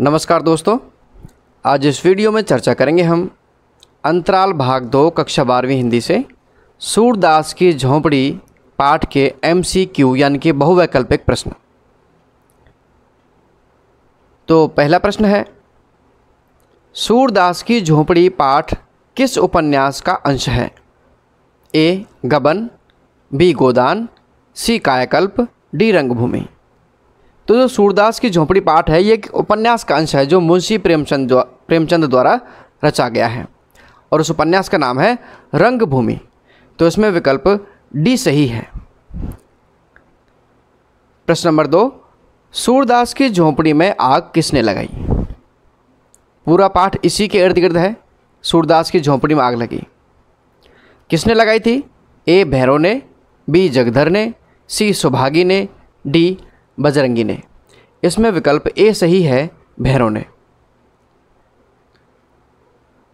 नमस्कार दोस्तों आज इस वीडियो में चर्चा करेंगे हम अंतराल भाग दो कक्षा बारहवीं हिंदी से सूरदास की झोंपड़ी पाठ के एमसीक्यू यानी कि बहुवैकल्पिक प्रश्न तो पहला प्रश्न है सूरदास की झोंपड़ी पाठ किस उपन्यास का अंश है ए गबन बी गोदान सी कायाकल्प डी रंगभूमि तो जो सूरदास की झोंपड़ी पाठ है ये एक उपन्यास का अंश है जो मुंशी प्रेमचंद प्रेमचंद द्वारा रचा गया है और उस उपन्यास का नाम है रंगभूमि तो इसमें विकल्प डी सही है प्रश्न नंबर दो सूरदास की झोंपड़ी में आग किसने लगाई पूरा पाठ इसी के इर्द गिर्द है सूरदास की झोंपड़ी में आग लगी किसने लगाई थी ए भैरव ने बी जगधर ने सी सुभागी ने डी बजरंगी ने इसमें विकल्प ए सही है भैरों ने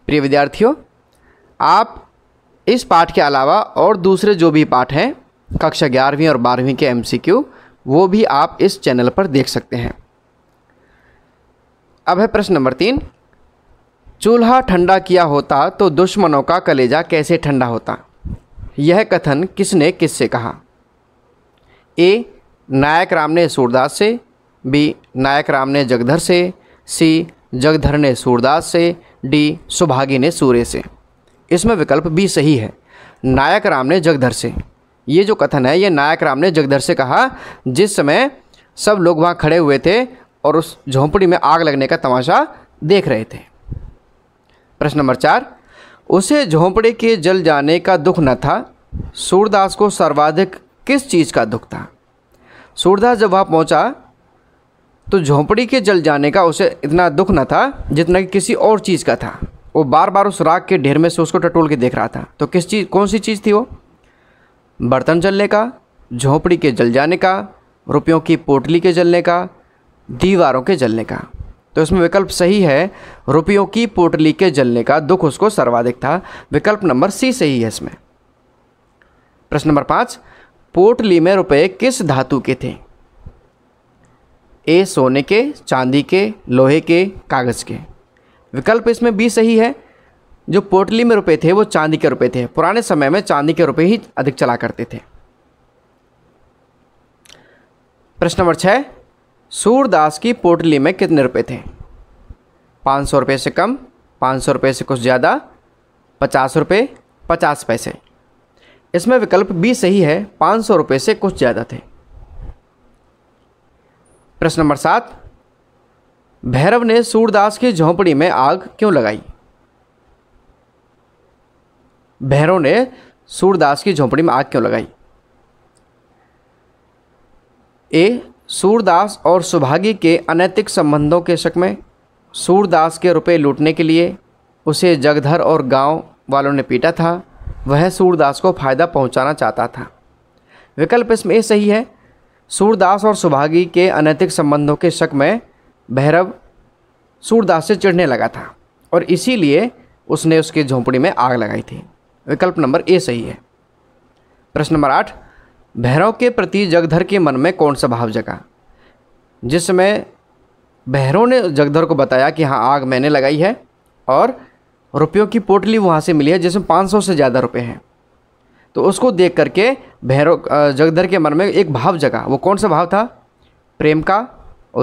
प्रिय विद्यार्थियों आप इस पाठ के अलावा और दूसरे जो भी पाठ हैं कक्षा ग्यारहवीं और बारहवीं के एमसीक्यू वो भी आप इस चैनल पर देख सकते हैं अब है प्रश्न नंबर तीन चूल्हा ठंडा किया होता तो दुश्मनों का कलेजा कैसे ठंडा होता यह कथन किसने किससे कहा ए नायक राम ने सूरदास से बी नायक राम ने जगधर से सी जगधर ने सूरदास से डी सुभागी ने सूर्य से इसमें विकल्प बी सही है नायक राम ने जगधर से ये जो कथन है ये नायक राम ने जगधर से कहा जिस समय सब लोग वहाँ खड़े हुए थे और उस झोंपड़ी में आग लगने का तमाशा देख रहे थे प्रश्न नंबर चार उसे झोंपड़ी के जल जाने का दुख न था सूरदास को सर्वाधिक किस चीज़ का दुख था सूरदास जब वहाँ पहुँचा तो झोंपड़ी के जल जाने का उसे इतना दुख न था जितना कि किसी और चीज़ का था वो बार बार उस राग के ढेर में से उसको टटोल के देख रहा था तो किस चीज़ कौन सी चीज़ थी वो बर्तन जलने का झोंपड़ी के जल जाने का रुपयों की पोटली के जलने का दीवारों के जलने का तो इसमें विकल्प सही है रुपयों की पोटली के जलने का दुख उसको सर्वाधिक था विकल्प नंबर सी सही है इसमें प्रश्न नंबर पाँच पोटली में रुपए किस धातु के थे ए सोने के चांदी के लोहे के कागज़ के विकल्प इसमें बी सही है जो पोटली में रुपए थे वो चांदी के रुपए थे पुराने समय में चांदी के रुपए ही अधिक चला करते थे प्रश्न नंबर छः सूरदास की पोटली में कितने रुपए थे पाँच सौ रुपये से कम पाँच सौ रुपये से कुछ ज़्यादा पचास रुपये पचास पैसे इसमें विकल्प बी सही है पाँच सौ रुपये से कुछ ज़्यादा थे प्रश्न नंबर सात भैरव ने सूरदास की झोंपड़ी में आग क्यों लगाई भैरव ने सूरदास की झोंपड़ी में आग क्यों लगाई ए सूरदास और सुभागी के अनैतिक संबंधों के शक में सूरदास के रुपए लूटने के लिए उसे जगधर और गांव वालों ने पीटा था वह सूरदास को फायदा पहुंचाना चाहता था विकल्प इसमें सही है सूरदास और सुभागी के अनैतिक संबंधों के शक में भैरव सूरदास से चिढ़ने लगा था और इसीलिए उसने उसके झोंपड़ी में आग लगाई थी विकल्प नंबर ए सही है प्रश्न नंबर आठ भैरव के प्रति जगधर के मन में कौन सा भाव जगा जिसमें भैरव ने जगधर को बताया कि हाँ आग मैंने लगाई है और रुपयों की पोटली वहाँ से मिली है जिसमें पाँच से ज़्यादा रुपये हैं तो उसको देख करके भैरव जगधर के मन में एक भाव जगा वो कौन सा भाव था प्रेम का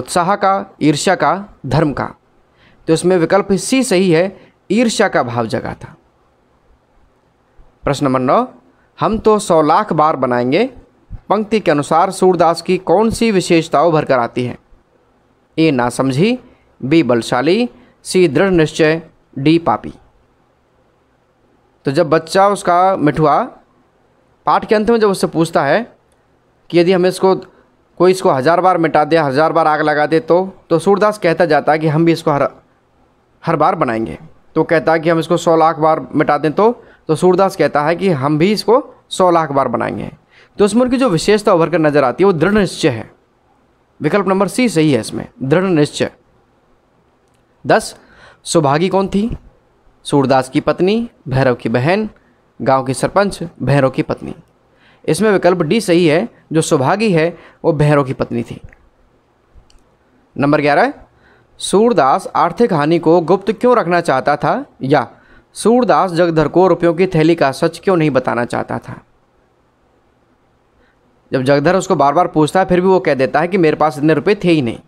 उत्साह का ईर्ष्या का धर्म का तो उसमें विकल्प सी सही है ईर्ष्या का भाव जगा था प्रश्न नंबर नौ हम तो सौ लाख बार बनाएंगे पंक्ति के अनुसार सूरदास की कौन सी विशेषताओं भरकर आती है ए ना समझी बी बलशाली सी दृढ़ निश्चय डी पापी तो जब बच्चा उसका मिठुआ पाठ के अंत में जब उससे पूछता है कि यदि हमें इसको कोई इसको हज़ार बार मिटा दे हज़ार बार आग लगा दे तो तो सूरदास कहता जाता है कि हम भी इसको हर हर बार बनाएंगे तो कहता है कि हम इसको सौ लाख बार मिटा दें तो तो सूरदास कहता है कि हम भी इसको सौ लाख बार बनाएंगे तो उस उनकी की जो विशेषता उभर कर नज़र आती है वो दृढ़ निश्चय है विकल्प नंबर सी सही है इसमें दृढ़ निश्चय दस सुभागी कौन थी सूरदास की पत्नी भैरव की बहन गांव की सरपंच भैरव की पत्नी इसमें विकल्प डी सही है जो सुभागी है वो भैरव की पत्नी थी नंबर ग्यारह सूरदास आर्थिक हानि को गुप्त क्यों रखना चाहता था या सूरदास जगधर को रुपयों की थैली का सच क्यों नहीं बताना चाहता था जब जगधर उसको बार बार पूछता है फिर भी वो कह देता है कि मेरे पास इतने रुपए थे ही नहीं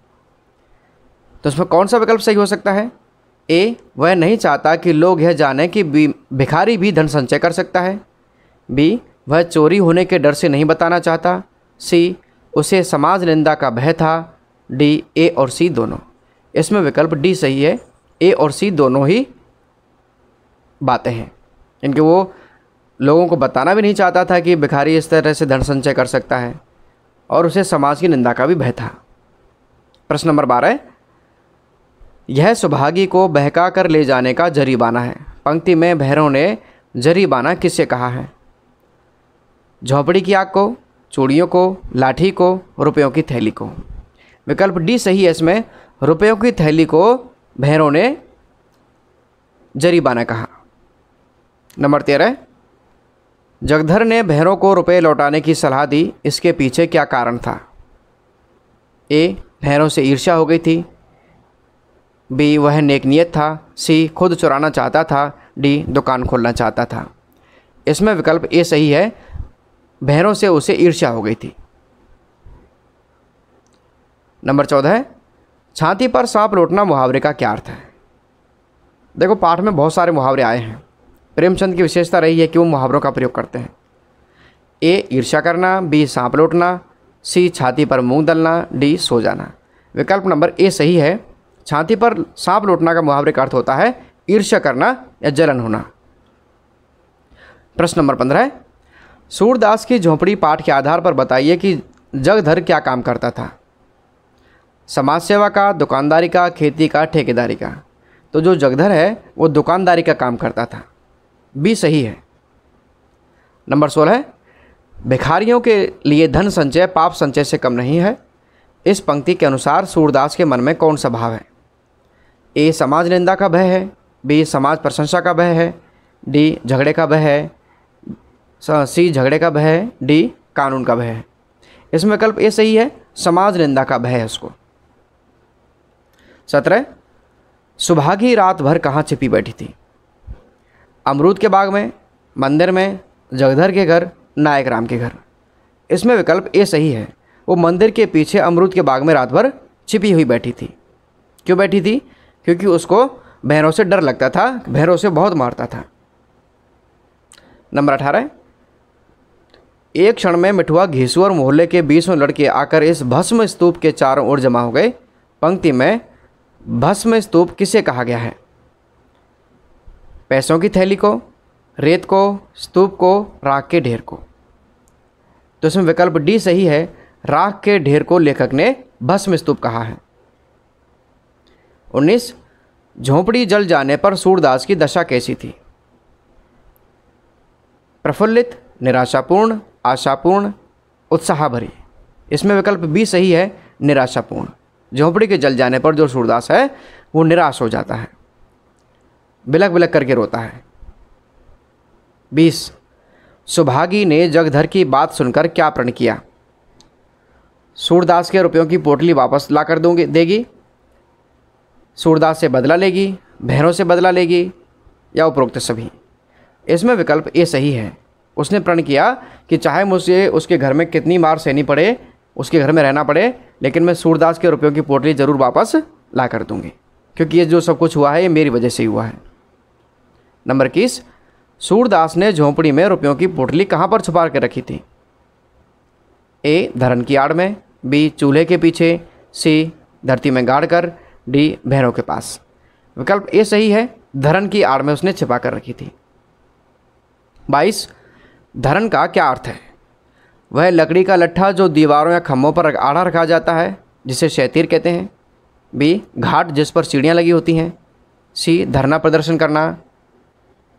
तो उसमें कौन सा विकल्प सही हो सकता है ए वह नहीं चाहता कि लोग यह जाने कि भिखारी भी धन संचय कर सकता है बी वह चोरी होने के डर से नहीं बताना चाहता सी उसे समाज निंदा का भय था डी ए और सी दोनों इसमें विकल्प डी सही है ए और सी दोनों ही बातें हैं इनके वो लोगों को बताना भी नहीं चाहता था कि भिखारी इस तरह से धन संचय कर सकता है और उसे समाज की निंदा का भी भय था प्रश्न नंबर बारह यह सुभागी को बहका कर ले जाने का जरीबाना है पंक्ति में भैरों ने जरीबाना किससे कहा है झोपड़ी की आग को चूड़ियों को लाठी को रुपयों की थैली को विकल्प डी सही है इसमें रुपयों की थैली को भैरों ने जरीबाना कहा नंबर तेरह जगधर ने भैरों को रुपए लौटाने की सलाह दी इसके पीछे क्या कारण था ए भैरों से ईर्ष्या हो गई थी बी वह नेक नियत था सी खुद चुराना चाहता था डी दुकान खोलना चाहता था इसमें विकल्प ए सही है भैरों से उसे ईर्ष्या हो गई थी नंबर चौदह छाती पर सांप लौटना मुहावरे का क्या अर्थ है देखो पाठ में बहुत सारे मुहावरे आए हैं प्रेमचंद की विशेषता रही है कि वो मुहावरों का प्रयोग करते हैं ए ईर्ष्या करना बी सांप लौटना सी छाती पर मुंह दलना डी सो जाना विकल्प नंबर ए सही है छाती पर सांप लौटना का मुहावरे का अर्थ होता है ईर्ष्या करना या जलन होना प्रश्न नंबर पंद्रह सूरदास की झोंपड़ी पाठ के आधार पर बताइए कि जगधर क्या काम करता था समाज सेवा का दुकानदारी का खेती का ठेकेदारी का तो जो जगधर है वो दुकानदारी का काम करता था बी सही है नंबर सोलह भिखारियों के लिए धन संचय पाप संचय से कम नहीं है इस पंक्ति के अनुसार सूरदास के मन में कौन सा भाव है ए समाज निंदा का भय है बी समाज प्रशंसा का भय है डी झगड़े का भय है सी झगड़े का भय है डी कानून का भय है इसमें विकल्प ए सही है समाज निंदा का भय है उसको सत्रह सुभागी रात भर कहाँ छिपी बैठी थी अमरूद के बाग में मंदिर में जगधर के घर नायक राम के घर इसमें विकल्प ए सही है वो मंदिर के पीछे अमरूद के बाग में रात भर छिपी हुई बैठी थी क्यों बैठी थी क्योंकि उसको भैरों से डर लगता था भैरव से बहुत मारता था नंबर अठारह एक क्षण में मिठुआ और मोहल्ले के बीसों लड़के आकर इस भस्म स्तूप के चारों ओर जमा हो गए पंक्ति में भस्म स्तूप किसे कहा गया है पैसों की थैली को रेत को स्तूप को राख के ढेर को तो इसमें विकल्प डी सही है राख के ढेर को लेखक ने भस्म स्तूप कहा है उन्नीस झोंपड़ी जल जाने पर सूरदास की दशा कैसी थी प्रफुल्लित निराशापूर्ण आशापूर्ण उत्साह भरी इसमें विकल्प बी सही है निराशापूर्ण झोंपड़ी के जल जाने पर जो सूरदास है वो निराश हो जाता है बिलक बिलक करके रोता है बीस सुभागी ने जगधर की बात सुनकर क्या प्रण किया सूरदास के रुपयों की पोटली वापस ला कर दूंगी देगी सूरदास से बदला लेगी भैरों से बदला लेगी या उपरोक्त सभी इसमें विकल्प ए सही है उसने प्रण किया कि चाहे मुझे उसके घर में कितनी मार सहनी पड़े उसके घर में रहना पड़े लेकिन मैं सूरदास के रुपयों की पोटली ज़रूर वापस ला कर दूँगी क्योंकि ये जो सब कुछ हुआ है ये मेरी वजह से ही हुआ है नंबर इक्कीस सूरदास ने झोंपड़ी में रुपयों की पोटली कहाँ पर छुपा कर रखी थी ए धरन की आड़ में बी चूल्हे के पीछे सी धरती में गाड़ कर डी भैरव के पास विकल्प ए सही है धरन की आड़ में उसने छिपा कर रखी थी बाईस धरन का क्या अर्थ है वह लकड़ी का लट्ठा जो दीवारों या खम्भों पर आड़ा रखा जाता है जिसे शैतीर कहते हैं बी घाट जिस पर सीढ़ियाँ लगी होती हैं सी धरना प्रदर्शन करना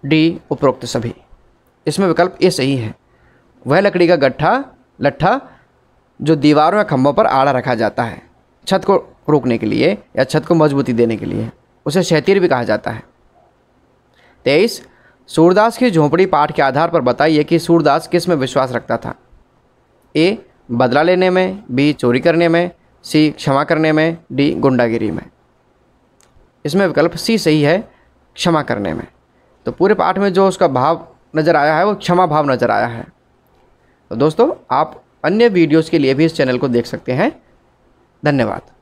डी उपरोक्त सभी इसमें विकल्प ए सही है वह लकड़ी का गट्ठा लट्ठा जो दीवारों या खम्भों पर आड़ा रखा जाता है छत को रोकने के लिए या छत को मजबूती देने के लिए उसे शैतिर भी कहा जाता है तेईस सूरदास की झोंपड़ी पाठ के आधार पर बताइए कि सूरदास किस में विश्वास रखता था ए बदला लेने में बी चोरी करने में सी क्षमा करने में डी गुंडागिरी में इसमें विकल्प सी सही है क्षमा करने में तो पूरे पाठ में जो उसका भाव नज़र आया है वो क्षमा भाव नज़र आया है तो दोस्तों आप अन्य वीडियोज़ के लिए भी इस चैनल को देख सकते हैं धन्यवाद